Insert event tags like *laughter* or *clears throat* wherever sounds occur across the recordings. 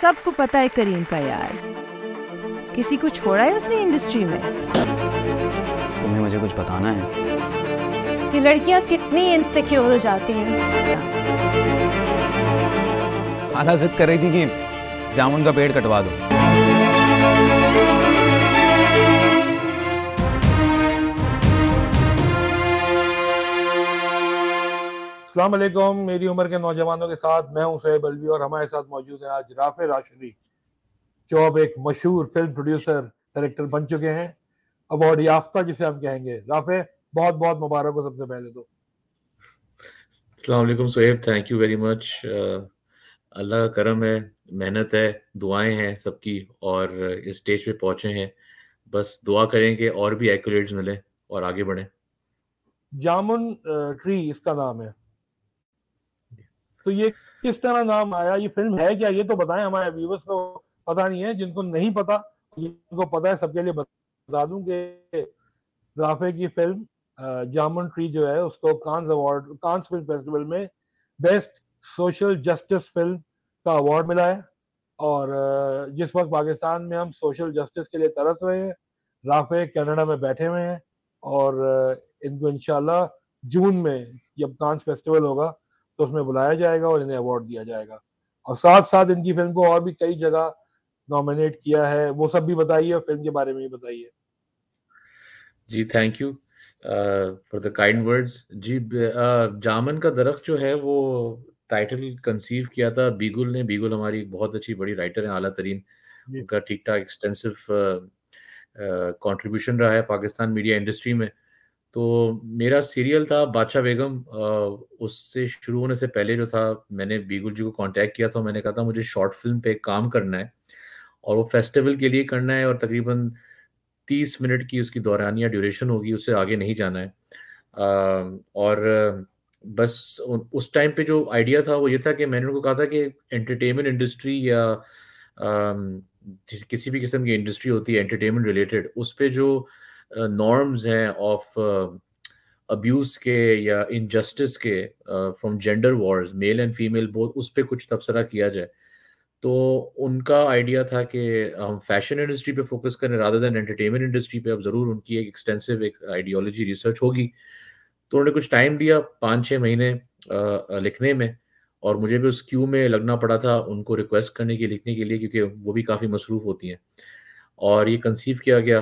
सबको पता है करीम का यार किसी को छोड़ा है उसने इंडस्ट्री में तुम्हें मुझे कुछ बताना है ये लड़कियां कितनी इनसिक्योर हो जाती हैं आला जिद थी कि जामुन का पेड़ कटवा दो असलम मेरी उम्र के नौजवानों के साथ मैं हूं सोहेब अलवी और हमारे साथ मौजूद है आज राफे राशदी जो अब एक मशहूर फिल्म प्रोड्यूसर डायरेक्टर बन चुके हैं अवार्ड याफ्ता जिसे हम कहेंगे राफे बहुत बहुत मुबारक हो सबसे पहले तो अलैक्म Sohaib thank you very much Allah का करम है मेहनत है दुआएं हैं सबकी और इस स्टेज पे पहुंचे हैं बस दुआ करें कि और भी एक्यूरेट्स मिले और आगे बढ़े जामुन ट्री इसका नाम है तो ये किस तरह नाम आया ये फिल्म है क्या ये तो बताएं हमारे व्यूवर्स को पता नहीं है जिनको नहीं पता जिनको पता है सबके लिए बता दूं कि राफे की फिल्म जामुन ट्री जो है उसको Cannes award Cannes film festival में बेस्ट सोशल जस्टिस फिल्म का अवार्ड मिला है और जिस वक्त पाकिस्तान में हम सोशल जस्टिस के लिए तरस रहे हैं राफे कनाडा में बैठे हुए हैं और इनको इनशाला जून में जब कांस फेस्टिवल होगा तो उसमें बुलाया जाएगा और इन्हें अवार्ड दिया जाएगा और साथ साथ इनकी फिल्म को और भी कई जगह नॉमिनेट किया है वो सब भी बताइए और फिल्म के बारे में भी बताइए जी thank you for the kind words जी uh, जामन का दरख्त जो है वो टाइटल कंसीव किया था बीगुल ने बीगुल हमारी बहुत अच्छी बड़ी राइटर है आला तरीन उनका ठीक ठाक एक्सटेंसिव कॉन्ट्रीब्यूशन रहा है पाकिस्तान मीडिया इंडस्ट्री में तो मेरा सीरियल था बादशाह बेगम उससे शुरू होने से पहले जो था मैंने बीगुल जी को कांटेक्ट किया था मैंने कहा था मुझे शॉर्ट फिल्म पे काम करना है और वो फेस्टिवल के लिए करना है और तकरीबन तीस मिनट की उसकी दौरानिया ड्यूरेशन होगी उससे आगे नहीं जाना है और बस उस टाइम पे जो आइडिया था वो ये था कि मैंने उनको कहा था कि एंटरटेनमेंट इंडस्ट्री या किसी भी किस्म की इंडस्ट्री होती है एंटरटेनमेंट रिलेटेड उस पर जो नॉर्म्स हैं ऑफ अब्यूज के या इनजस्टिस के from gender wars male and female both उस पर कुछ तबसरा किया जाए तो उनका आइडिया था कि हम फैशन इंडस्ट्री पे फोकस करें राधा दैन एंटरटेनमेंट इंडस्ट्री पे अब ज़रूर उनकी एक एक्सटेंसिव एक आइडियोलॉजी रिसर्च होगी तो उन्होंने कुछ टाइम दिया पाँच छः महीने आ, लिखने में और मुझे भी उस क्यू में लगना पड़ा था उनको रिक्वेस्ट करने के लिखने के लिए क्योंकि वो भी काफ़ी मसरूफ़ होती हैं और ये कंसीव किया गया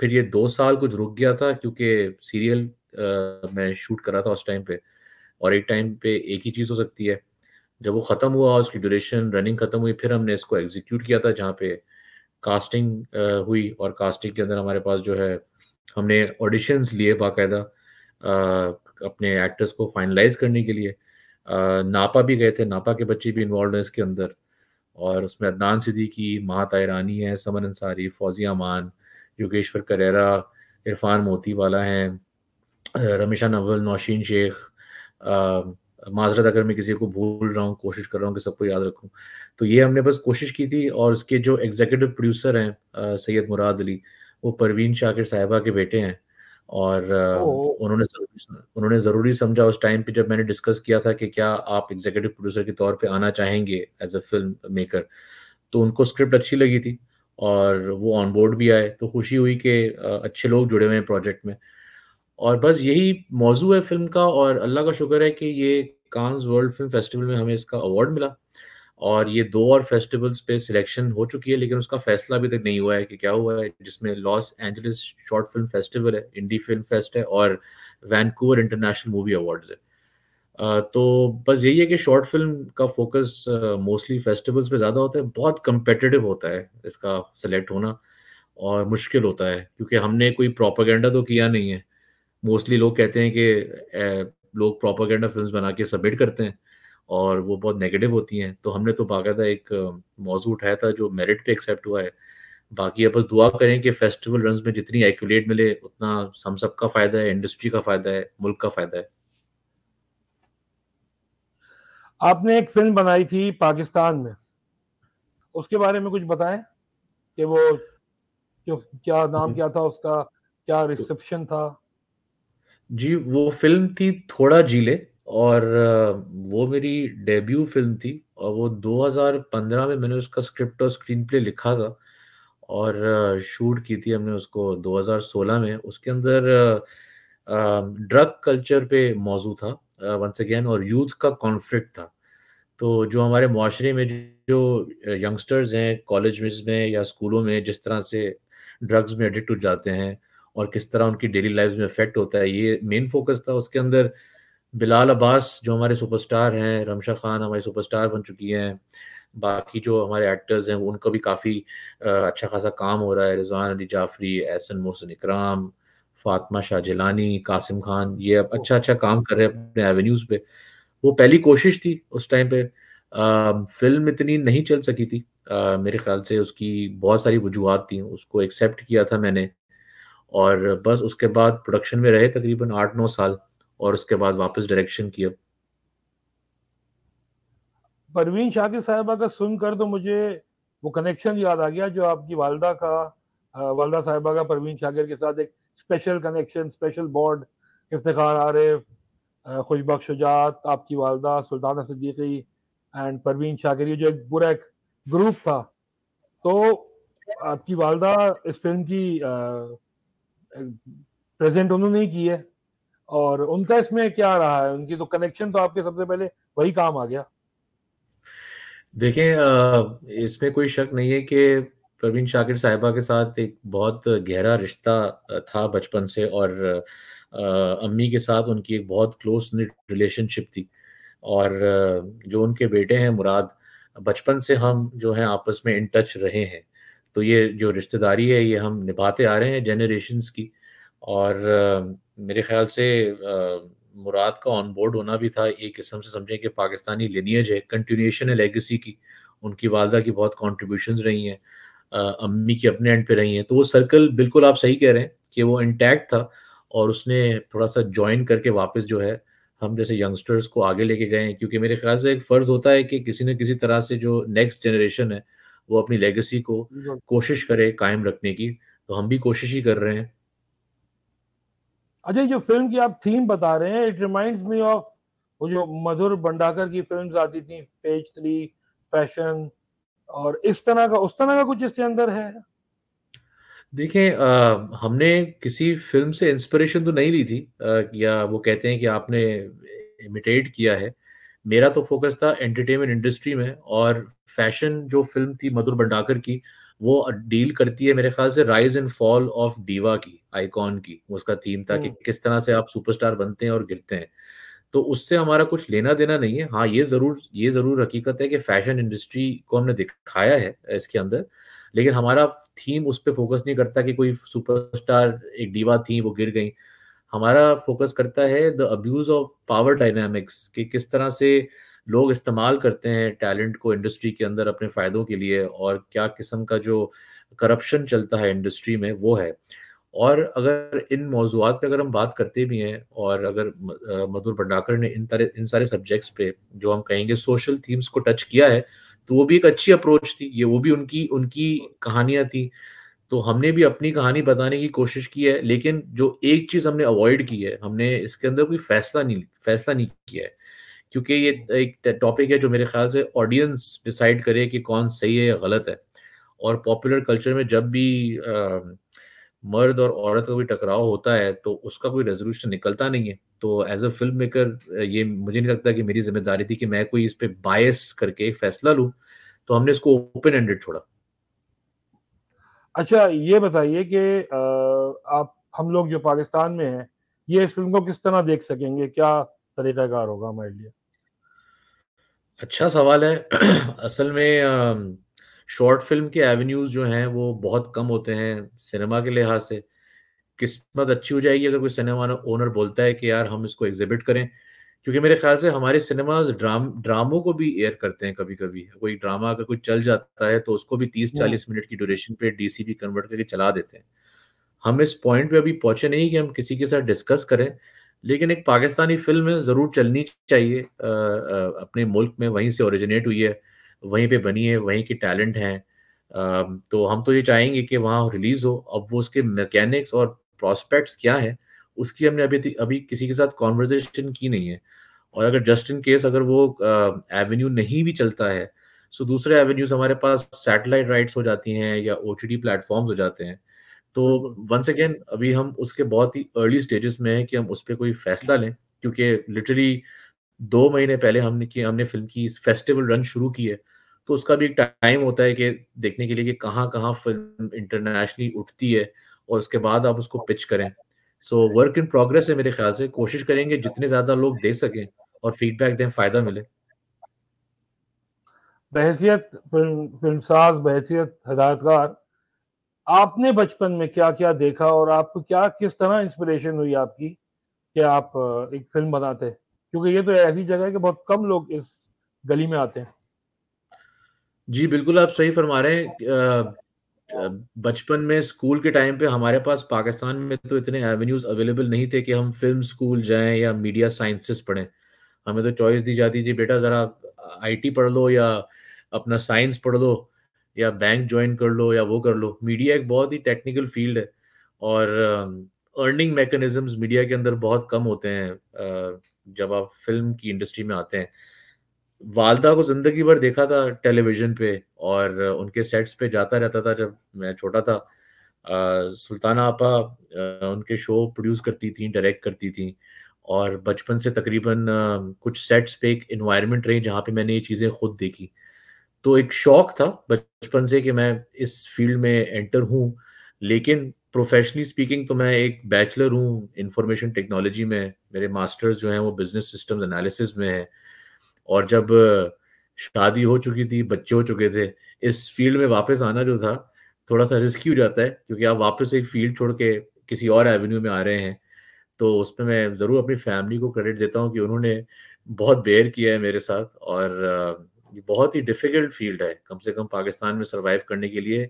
फिर ये दो साल कुछ रुक गया था क्योंकि सीरियल आ, मैं शूट करा था उस टाइम पे और एक टाइम पे एक ही चीज़ हो सकती है जब वो ख़त्म हुआ उसकी ड्यूरेशन रनिंग ख़त्म हुई फिर हमने इसको एग्जीक्यूट किया था जहाँ पे कास्टिंग हुई और कास्टिंग के अंदर हमारे पास जो है हमने ऑडिशंस लिए बाकायदा अपने एक्टर्स को फाइनलाइज करने के लिए आ, नापा भी गए थे नापा के बच्चे भी इन्वॉल्व हैं इसके अंदर और उसमें अदनान सिद्दीकी महाता ईरानी है समन अंसारी फौजिया मान योगेश्वर करेरा इरफान मोती वाला हैं रमेशा नवल नौशीन शेख माजरत अगर मैं किसी को भूल रहा हूँ कोशिश कर रहा हूँ कि सबको याद रखूँ तो ये हमने बस कोशिश की थी और इसके जो एग्जीक्यूटिव प्रोड्यूसर हैं सैयद मुराद अली वो परवीन शाकिर साहिबा के बेटे हैं और उन्होंने उन्होंने ज़रूरी समझा उस टाइम पे जब मैंने डिस्कस किया था कि क्या आप एग्जीक्यूटिव प्रोड्यूसर के तौर पे आना चाहेंगे एज अ फिल्म मेकर तो उनको स्क्रिप्ट अच्छी लगी थी और वो ऑन बोर्ड भी आए तो खुशी हुई कि अच्छे लोग जुड़े हुए हैं प्रोजेक्ट में और बस यही मौजू है फिल्म का और अल्लाह का शुक्र है कि ये कांस वर्ल्ड फिल्म फेस्टिवल में हमें इसका अवार्ड मिला और ये दो और फेस्टिवल्स पे सिलेक्शन हो चुकी है लेकिन उसका फैसला अभी तक नहीं हुआ है कि क्या हुआ है जिसमें Los Angeles short film festival है इंडी फिल्म फेस्ट है और वैनकूवर इंटरनेशनल मूवी अवार्ड है तो बस यही है कि शॉर्ट फिल्म का फोकस मोस्टली फेस्टिवल्स पे ज़्यादा होता है बहुत कंपेटिटिव होता है इसका सेलेक्ट होना और मुश्किल होता है क्योंकि हमने कोई प्रोपागेंडा तो किया नहीं है मोस्टली लोग कहते हैं कि लोग प्रोपागेंडा फिल्म बना के सबमिट करते हैं और वो बहुत नेगेटिव होती हैं तो हमने तो बाकायदा एक मौजू उठाया था जो मेरिट पे एक्सेप्ट हुआ है बाकी अब बस दुआ करें कि फेस्टिवल रन में जितनी एक्यूलेट मिले उतना हम सबका फ़ायदा है इंडस्ट्री का फ़ायदा है मुल्क का फ़ायदा है आपने एक फिल्म बनाई थी पाकिस्तान में उसके बारे में कुछ बताएं कि वो क्या नाम क्या था उसका क्या रिसेप्शन था जी वो फिल्म थी थोड़ा जीले और वो मेरी डेब्यू फिल्म थी और वो 2015 में मैंने उसका स्क्रिप्ट और स्क्रीन प्ले लिखा था और शूट की थी हमने उसको 2016 में उसके अंदर ड्रग कल्चर पे मौजू था वंस अगेन और यूथ का कॉन्फ्लिक्ट था तो जो हमारे माशरे में जो यंगस्टर्स हैं कॉलेज में या स्कूलों में जिस तरह से ड्रग्स में एडिक्ट हो जाते हैं और किस तरह उनकी डेली लाइफ में इफेक्ट होता है ये मेन फोकस था उसके अंदर बिलाल अब्बास जो हमारे सुपरस्टार हैं रमशा खान हमारे सुपरस्टार बन चुकी हैं बाकी जो हमारे एक्टर्स हैं उनका भी काफ़ी अच्छा खासा काम हो रहा है रिजवान अली जाफरी एहसन मोहसिन इकराम फातमा जिलानी कासिम खान ये अब अच्छा अच्छा काम कर रहे हैं अपने एवेन्यूज पे वो पहली कोशिश थी उस टाइम पे आ, फिल्म इतनी नहीं चल सकी थी आ, मेरे ख्याल से उसकी बहुत सारी वजूहत थी उसको एक्सेप्ट किया था मैंने और बस उसके बाद प्रोडक्शन में रहे तकरीबन आठ नौ साल और उसके बाद वापस डायरेक्शन किया परवीन शाकिर साहबा का सुनकर तो मुझे वो कनेक्शन याद आ गया जो आपकी वालदा का वालदा साहिबा का परवीन शाकिर के साथ एक स्पेशल कनेक्शन स्पेशल बॉन्ड इफ्तार आरिफ खुशबक शुजात आपकी वालदा सुल्ताना सदीकी एंड परवीन शाकिरी जो एक पूरा एक ग्रुप था तो आपकी वालदा इस फिल्म की प्रेजेंट उन्होंने ही की है और उनका इसमें क्या रहा है उनकी तो कनेक्शन तो आपके सबसे पहले वही काम आ गया देखें इसमें कोई शक नहीं है कि परवीन शाकिर साहिबा के साथ एक बहुत गहरा रिश्ता था बचपन से और अम्मी के साथ उनकी एक बहुत क्लोज निट रिलेशनशिप थी और जो उनके बेटे हैं मुराद बचपन से हम जो हैं आपस में इन टच रहे हैं तो ये जो रिश्तेदारी है ये हम निभाते आ रहे हैं जनरेशन्स की और मेरे ख्याल से मुराद का ऑन बोर्ड होना भी था एक किस्म से समझें कि पाकिस्तानी लिनियज है कंटिन्यूशन है लेगेसी की उनकी वालदा की बहुत कॉन्ट्रीब्यूशन रही हैं अम्मी की अपने एंड पे रही हैं तो वो सर्कल बिल्कुल आप सही कह रहे हैं कि वो इंटैक्ट था और उसने थोड़ा सा ज्वाइन करके वापस जो है हम जैसे यंगस्टर्स को आगे लेके गए हैं क्योंकि मेरे ख्याल से एक फ़र्ज़ होता है कि किसी न किसी तरह से जो नेक्स्ट जनरेशन है वो अपनी लेगेसी को कोशिश करे कायम रखने की तो हम भी कोशिश ही कर रहे हैं अजय अच्छा, जो फिल्म की आप थीम बता रहे हैं इट रिमाइंड्स मी ऑफ वो जो मधुर भंडाकर की फिल्म्स आती थी पेज थ्री फैशन और इस तरह का उस तरह का कुछ इसके अंदर है देखें आ, हमने किसी फिल्म से इंस्पिरेशन तो नहीं ली थी आ, या वो कहते हैं कि आपने इमिटेट किया है मेरा तो फोकस था एंटरटेनमेंट इंडस्ट्री में और फैशन जो फिल्म थी मधुर भंडाकर की वो डील करती है मेरे ख्याल से rise and fall of diva की आइकॉन की उसका थीम था कि किस तरह से आप सुपरस्टार बनते हैं और गिरते हैं तो उससे हमारा कुछ लेना देना नहीं है हाँ ये जरूर ये जरूर हकीकत है कि फैशन इंडस्ट्री को हमने दिखाया है इसके अंदर लेकिन हमारा थीम उस पर फोकस नहीं करता कि कोई सुपरस्टार एक डीवा थी वो गिर गई हमारा फोकस करता है the abuse of power dynamics कि किस तरह से लोग इस्तेमाल करते हैं टैलेंट को इंडस्ट्री के अंदर अपने फ़ायदों के लिए और क्या किस्म का जो करप्शन चलता है इंडस्ट्री में वो है और अगर इन मौजूद पे अगर हम बात करते भी हैं और अगर मधुर भंडाकर ने इन तरह इन सारे सब्जेक्ट्स पे जो हम कहेंगे सोशल थीम्स को टच किया है तो वो भी एक अच्छी अप्रोच थी ये वो भी उनकी उनकी कहानियाँ थी तो हमने भी अपनी कहानी बताने की कोशिश की है लेकिन जो एक चीज़ हमने अवॉइड की है हमने इसके अंदर कोई फैसला नहीं फैसला नहीं किया है क्योंकि ये एक टॉपिक है जो मेरे ख्याल से ऑडियंस डिसाइड करे कि कौन सही है या गलत है और पॉपुलर कल्चर में जब भी आ, मर्द और औरत का भी टकराव होता है तो उसका कोई रेजोल्यूशन निकलता नहीं है तो एज अ फिल्म मेकर ये मुझे नहीं लगता कि मेरी जिम्मेदारी थी कि मैं कोई इस पर बायस करके फैसला लूँ तो हमने इसको ओपन एंडेड छोड़ा अच्छा ये बताइए कि आप हम लोग जो पाकिस्तान में हैं ये इस फिल्म को किस तरह देख सकेंगे क्या तरीक़ाकार होगा हमारे लिए अच्छा सवाल है *clears throat* असल में शॉर्ट फिल्म के एवेन्यूज जो हैं वो बहुत कम होते हैं सिनेमा के लिहाज से किस्मत अच्छी हो जाएगी अगर कोई सिनेमा ओनर बोलता है कि यार हम इसको एग्जिबिट करें क्योंकि मेरे ख्याल से हमारे सिनेमाज ड्राम ड्रामों को भी एयर करते हैं कभी कभी कोई ड्रामा अगर कोई चल जाता है तो उसको भी तीस चालीस मिनट हाँ। की ड्यूरेशन पे डीसीबी कन्वर्ट करके चला देते हैं हम इस पॉइंट पे अभी पहुंचे नहीं कि हम किसी के साथ डिस्कस करें लेकिन एक पाकिस्तानी फिल्म ज़रूर चलनी चाहिए आ, आ, अपने मुल्क में वहीं से ओरिजिनेट हुई है वहीं पे बनी है वहीं के टैलेंट हैं तो हम तो ये चाहेंगे कि वहाँ रिलीज हो अब वो उसके मैकेनिक्स और प्रॉस्पेक्ट्स क्या है उसकी हमने अभी अभी किसी के साथ कॉन्वर्जेशन की नहीं है और अगर जस्ट इन केस अगर वो एवेन्यू नहीं भी चलता है सो दूसरे एवेन्यूज हमारे पास सैटेलाइट राइट्स हो जाती हैं या ओ टी प्लेटफॉर्म हो जाते हैं तो वंस अगेन अभी हम उसके बहुत ही अर्ली स्टेजेस में है कि हम उस पर कोई फैसला लें क्योंकि लिटरली दो महीने पहले हमने कि हमने फिल्म की फेस्टिवल रन शुरू की है तो उसका भी एक टाइम होता है कि देखने के लिए कि कहाँ कहाँ फिल्म इंटरनेशनली उठती है और उसके बाद आप उसको पिच करें सो वर्क इन प्रोग्रेस है मेरे ख्याल से कोशिश करेंगे जितने ज्यादा लोग दे सकें और फीडबैक दें फायदा मिले बहसीत फिल्म साज बहसीत हदायतकार आपने बचपन में क्या क्या देखा और आपको क्या किस तरह इंस्पिरेशन हुई आपकी कि आप एक फिल्म बनाते क्योंकि ये तो ऐसी जगह है कि बहुत कम लोग इस गली में आते हैं जी बिल्कुल आप सही फरमा रहे हैं बचपन में स्कूल के टाइम पे हमारे पास पाकिस्तान में तो इतने एवेन्यूज अवेलेबल नहीं थे कि हम फिल्म स्कूल जाएं या मीडिया साइंसेस पढ़ें हमें तो चॉइस दी जाती थी बेटा ज़रा आईटी पढ़ लो या अपना साइंस पढ़ लो या बैंक ज्वाइन कर लो या वो कर लो मीडिया एक बहुत ही टेक्निकल फील्ड है और अर्निंग uh, मीडिया के अंदर बहुत कम होते हैं जब आप फिल्म की इंडस्ट्री में आते हैं वालदा को जिंदगी भर देखा था टेलीविजन पे और उनके सेट्स पे जाता रहता था जब मैं छोटा था आ, सुल्ताना आपा उनके शो प्रोड्यूस करती थी डायरेक्ट करती थी और बचपन से तकरीबन कुछ सेट्स पे एक इन्वायरमेंट रही जहाँ पे मैंने ये चीज़ें खुद देखी तो एक शौक था बचपन से कि मैं इस फील्ड में एंटर हूँ लेकिन प्रोफेशनली स्पीकिंग तो मैं एक बैचलर हूँ इंफॉर्मेशन टेक्नोलॉजी में मेरे मास्टर्स जो हैं वो बिजनेस सिस्टम एनालिसिस में है और जब शादी हो चुकी थी बच्चे हो चुके थे इस फील्ड में वापस आना जो था थोड़ा सा रिस्की हो जाता है क्योंकि आप वापस एक फील्ड छोड़ के किसी और एवेन्यू में आ रहे हैं तो उसमें मैं ज़रूर अपनी फैमिली को क्रेडिट देता हूँ कि उन्होंने बहुत बेयर किया है मेरे साथ और ये बहुत ही डिफ़िकल्ट फील्ड है कम से कम पाकिस्तान में सर्वाइव करने के लिए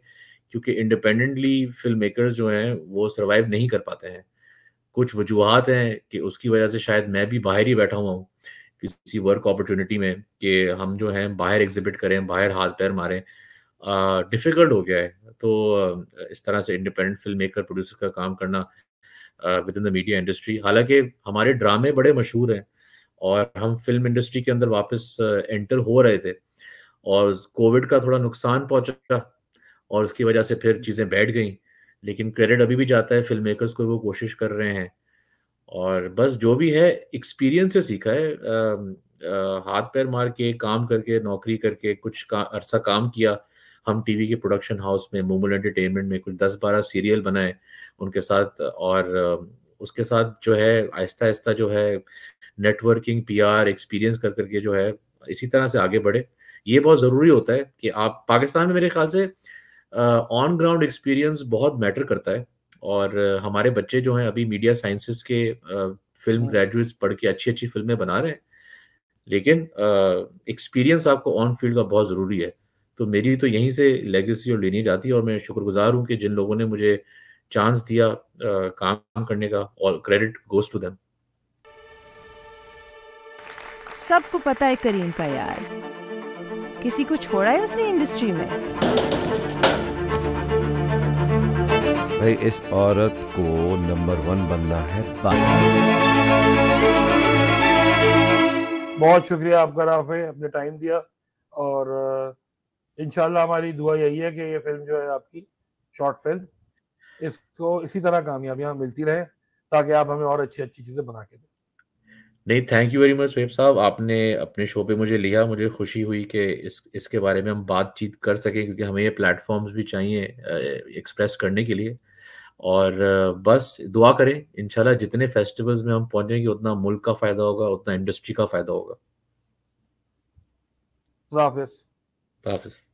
क्योंकि इंडिपेंडेंटली फिल्म मेकर्स जो हैं वो सर्वाइव नहीं कर पाते हैं कुछ वजूहत हैं कि उसकी वजह से शायद मैं भी बाहर ही बैठा हुआ हूँ किसी वर्क अपॉर्चुनिटी में कि हम जो हैं बाहर एग्जिबिट करें बाहर हाथ पैर मारें डिफ़िकल्ट हो गया है तो इस तरह से इंडिपेंडेंट फिल्म मेकर प्रोड्यूसर का काम करना with in the media industry हालांकि हमारे ड्रामे बड़े मशहूर हैं और हम फिल्म इंडस्ट्री के अंदर वापस एंटर हो रहे थे और कोविड का थोड़ा नुकसान पहुंचा और उसकी वजह से फिर चीज़ें बैठ गई लेकिन क्रेडिट अभी भी जाता है फिल्म मेकर्स को वो कोशिश कर रहे हैं और बस जो भी है एक्सपीरियंस से सीखा है आ, आ, हाथ पैर मार के काम करके नौकरी करके कुछ का, अरसा काम किया हम टीवी के प्रोडक्शन हाउस में मोमल एंटरटेनमेंट में कुछ दस बारह सीरियल बनाए उनके साथ और उसके साथ जो है आहिस्ता आहिस्ता जो है नेटवर्किंग पीआर एक्सपीरियंस कर करके जो है इसी तरह से आगे बढ़े ये बहुत ज़रूरी होता है कि आप पाकिस्तान में मेरे ख्याल से ऑन ग्राउंड एक्सपीरियंस बहुत मैटर करता है और हमारे बच्चे जो हैं अभी मीडिया साइंसेस के फिल्म ग्रेजुएट्स हाँ। पढ़ के अच्छी अच्छी फिल्में बना रहे हैं लेकिन एक्सपीरियंस आपको ऑन फील्ड का बहुत ज़रूरी है तो मेरी तो यहीं से लेगेसी और लेनी जाती है और मैं शुक्रगुजार हूँ कि जिन लोगों ने मुझे चांस दिया आ, काम करने का और क्रेडिट गोज टू देम सबको पता है करीम का यार किसी को छोड़ा है उसने इंडस्ट्री में भाई इस औरत को नंबर वन बनना है बस बहुत शुक्रिया आपका राफे अपने टाइम दिया और इनशाला हमारी दुआ यही है कि ये फिल्म जो है आपकी शॉर्ट फिल्म इसको इसी तरह कामयाबियां मिलती रहे ताकि आप हमें और अच्छी अच्छी चीज़ें बना के दें नहीं thank you very much Sohaib साहब आपने अपने शो पे मुझे लिया मुझे खुशी हुई कि इस इसके बारे में हम बातचीत कर सकें क्योंकि हमें ये प्लेटफॉर्म्स भी चाहिए एक्सप्रेस करने के लिए और बस दुआ करें इनशाला जितने फेस्टिवल्स में हम पहुंचेंगे उतना मुल्क का फायदा होगा उतना इंडस्ट्री का फायदा होगा हाफिज़ हाफिज़